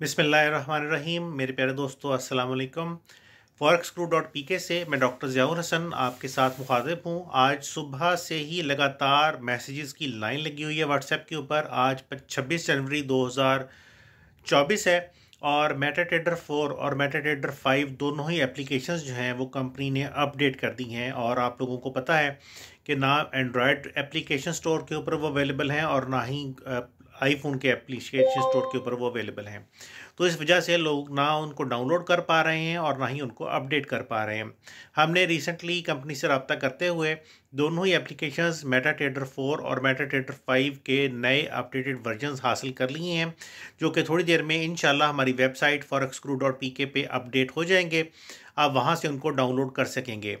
बिसमीम मेरे प्यारे दोस्तों अस्सलाम वालेकुम फॉरक्स क्रू डॉट पी के से मैं डॉक्टर ज़ियाउर हसन आपके साथ मुखातिब हूँ आज सुबह से ही लगातार मैसेजेस की लाइन लगी हुई है व्हाट्सएप के ऊपर आज 26 जनवरी 2024 है और मेटा ट्रेडर फोर और मेटा ट्रेडर फाइव दोनों ही एप्लीकेशंस जो हैं वो कंपनी ने अपडेट कर दी हैं और आप लोगों को पता है कि ना एंड्रॉयड एप्लीकेशन स्टोर के ऊपर वो अवेलेबल हैं और ना ही आईफोन के एप्लीकेशन स्टोर के ऊपर वो अवेलेबल हैं तो इस वजह से लोग ना उनको डाउनलोड कर पा रहे हैं और ना ही उनको अपडेट कर पा रहे हैं हमने रिसेंटली कंपनी से रबता करते हुए दोनों ही एप्लीकेशंस मेटा टेडर फोर और मेटा टेटर फाइव के नए अपडेटेड वर्जन हासिल कर लिए हैं जो कि थोड़ी देर में इन हमारी website ForexCrew dot P K पे अपडेट हो जाएंगे आप वहाँ से उनको डाउनलोड कर सकेंगे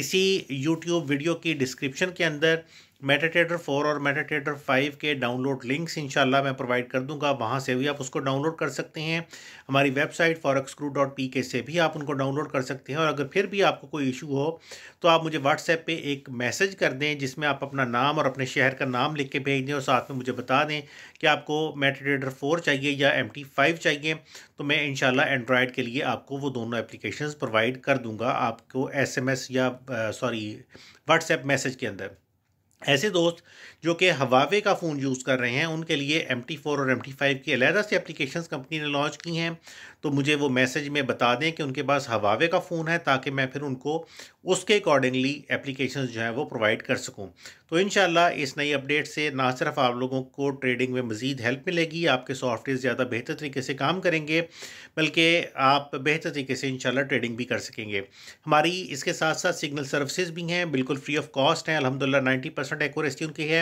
इसी यूट्यूब वीडियो की डिस्क्रिप्शन के अंदर मेटा मेटाटेडर फोर और मेटा मेटाटेडर फाइव के डाउनलोड लिंक्स इनशाला मैं प्रोवाइड कर दूंगा वहाँ से भी आप उसको डाउनलोड कर सकते हैं हमारी वेबसाइट फॉरक्सक्रू डॉट पी के से भी आप उनको डाउनलोड कर सकते हैं और अगर फिर भी आपको कोई इशू हो तो आप मुझे व्हाट्सएप पर एक मैसेज मैसेज कर दें जिसमें आप अपना नाम और अपने शहर का नाम लिख के भेज दें और साथ में मुझे बता दें कि आपको मेटाडेटर फोर चाहिए या एम टी फाइव चाहिए तो मैं इन एंड्रॉयड के लिए आपको वो दोनों एप्लीकेशन प्रोवाइड कर दूँगा आपको एस एम एस या सॉरी व्हाट्सएप मैसेज के अंदर ऐसे दोस्त जो कि हवावे का फ़ोन यूज़ कर रहे हैं उनके लिए एम टी फोर और एम टी फाइव की अलहदा से एप्लीकेशन कंपनी ने लॉन्च की हैं तो मुझे वो मैसेज में बता दें कि उनके पास हवावे का फ़ोन है ताकि मैं फिर उनको उसके अकॉर्डिंगली एप्लीकेशन जो हैं वो प्रोवाइड कर सकूँ तो इन इस नई अपडेट से ना सिर्फ आप लोगों को ट्रेडिंग में मज़ीद हेल्प मिलेगी आपके सॉफ्टवेयर ज़्यादा बेहतर तरीके से काम करेंगे बल्कि आप बेहतर तरीके से इन ट्रेडिंग भी कर सकेंगे हमारी इसके साथ साथ सिग्नल सर्विसज़ भी हैं बिल्कुल फ्री ऑफ कॉस्ट हैं अलहमदिल्ला नाइन्टी परसेंट एक्यूरेसी उनकी है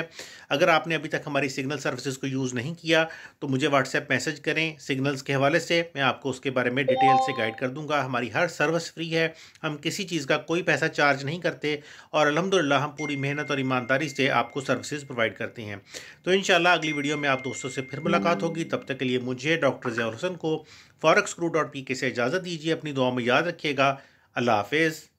अगर आपने अभी तक हमारी सिग्नल सर्विसेज को यूज़ नहीं किया तो मुझे व्हाट्सएप मैसेज करें सिग्नल्स के हवाले से मैं आपको उसके बारे में डिटेल से गाइड कर दूंगा हमारी हर सर्विस फ्री है हम किसी चीज़ का कोई पैसा चार्ज नहीं करते और अलहमदिल्ला हम पूरी मेहनत और ईमानदारी से आपको सर्विसज प्रोवाइड करते हैं तो इन अगली वीडियो में आप दोस्तों से फिर मुलाकात होगी तब तक के लिए मुझे डॉक्टर जयाल हुसन को फॉरक्स क्रू डॉट पी के से इजाज़त दीजिए अपनी दुआ में याद रखिएगा अल्लाह हाफिज़